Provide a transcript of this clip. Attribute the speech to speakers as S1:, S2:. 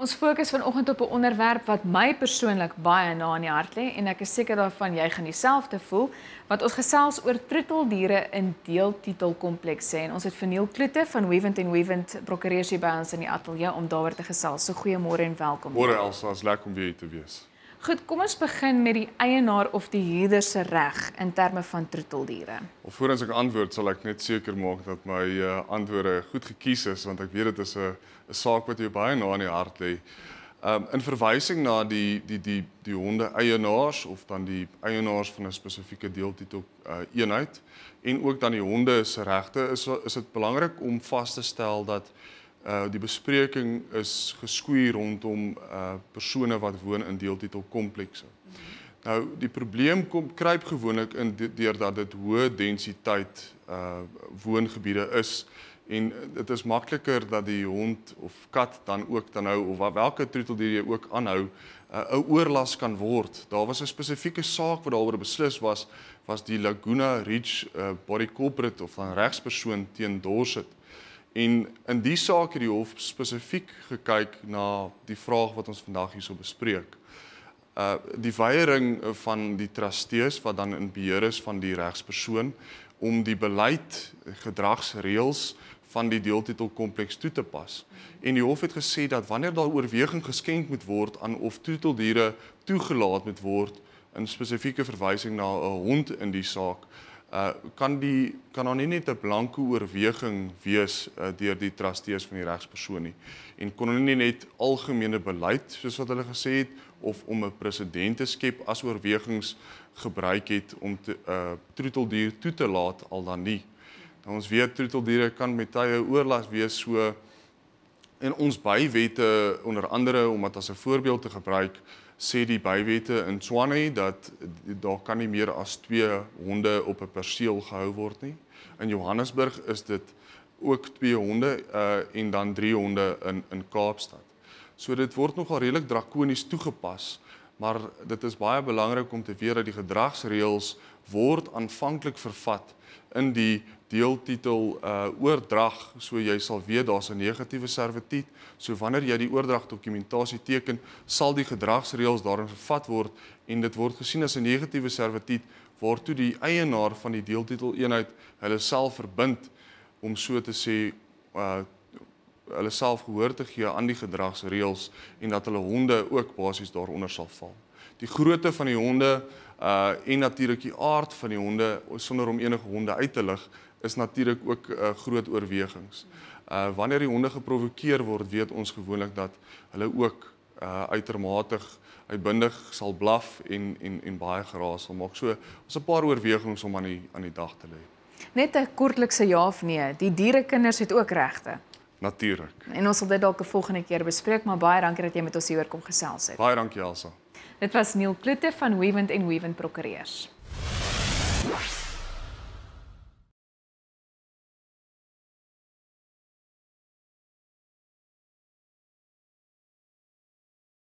S1: Ons fokus vanoggend op 'n onderwerp wat my persoonlik baie na in die hart lê en ek is seker daarvan jy gaan dieselfde voel, want ons gesels oor troeteldiere in deeltitelkomplekse en ons het Verniel Kloete van Wevent and Wevent Brokeresie by ons in die ateljee om daaroor te gesels. So goeiemôre en welkom. Môre
S2: Elsa, as lekker om weer hier te wees.
S1: Goed, kom ons begin met die eienaar of die huurder se reg in terme van troeteldiere.
S2: Of voorens ek antwoord, sal ek net seker maak dat my uh, antwoorde goed gekies is want ek weet dit is 'n 'n saak wat jou baie na in die hart lê. Um in verwysing na die die die die honde eienaars of dan die eienaars van 'n spesifieke deeltitel uh, eenheid en ook dan die honde se regte is is dit belangrik om vas te stel dat Uh die bespreking is geskoei rondom uh persone wat woon in deeltitelkomplekse. Nou die probleem kom kruip gewoonlik in deurdat dit hoë densiteit uh woongebiede is en dit is makliker dat die hond of kat dan ook dan nou of watter troeteldier jy ook aanhou 'n uh, oorlas kan word. Daar was 'n spesifieke saak wat daaroor beslis was was die Laguna Ridge uh, body corporate of van regspersoon teen Dorset. Uh En in die saak het die hof spesifiek gekyk na die vraag wat ons vandag hierso bespreek. Uh die weiering van die trustees wat dan in beheer is van die regspersoon om die beleid gedragsreëls van die deeltitelkompleks toe te pas. En die hof het gesê dat wanneer daar oorweging geskenk moet word aan of toeteldiere toegelaat moet word in spesifieke verwysing na 'n hond in die saak, uh kan die kan dan nie net 'n blanke oorweging wees uh, deur die trustees van die regspersoon nie en kon hulle nie net algemene beleid soos wat hulle gesê het of om 'n presedent te skep as oorwegings gebruik het om te uh troeteldier toe te laat al dan nie nou ons weet troeteldiere kan met tye oorlas wees so uh en ons bywette onder andere om dit as 'n voorbeeld te gebruik sê die bywette in Swanee dat daar kan nie meer as 2 honde op 'n perseel gehou word nie. In Johannesburg is dit ook 2 honde uh en dan 3 honde in in Kaapstad. So dit word nogal redelik drakonies toegepas, maar dit is baie belangrik om te weet dat die gedragsreëls word aanvanklik vervat in die deeltitel uh oordrag, so jy sal weet daar's 'n negatiewe servituut. So wanneer jy die oordragdokumentasie teken, sal die gedragsreëls daarin vervat word en dit word gesien as 'n negatiewe servituut waartoe die eienaar van die deeltitel eenheid hulle self verbind om so te sê uh hulle self gehoor te gee aan die gedragsreëls en dat hulle honde ook basies daaronder sal val. Die grootte van die honde uh en natuurlik die aard van die honde sonder om enige honde uit te lig is natuurlik ook 'n uh, groot oorwegings. Uh wanneer die honde geprovokeer word, weet ons gewoonlik dat hulle ook uh uitermate uitbundig sal blaf en en en baie geraas sal maak. So ons 'n paar oorwegings om aan die aan die dag te lê.
S1: Net 'n kortlikse ja of nee, die dierekinders het ook regte. Natuurlik. En ons sal dit dalk 'n volgende keer bespreek, maar baie dankie dat jy met ons hier oor kom gesels het.
S2: Baie dankie Elsa.
S1: Dit was Neil Kloete van Weaving and Weaving Prokureurs.